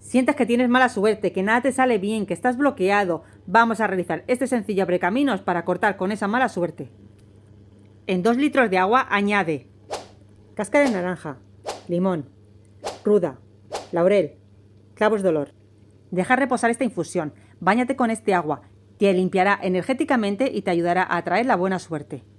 Sientes que tienes mala suerte, que nada te sale bien, que estás bloqueado. Vamos a realizar este sencillo abrecaminos para cortar con esa mala suerte. En 2 litros de agua añade cáscara de naranja, limón, ruda, laurel, clavos de olor. Deja reposar esta infusión. Báñate con este agua. Te limpiará energéticamente y te ayudará a atraer la buena suerte.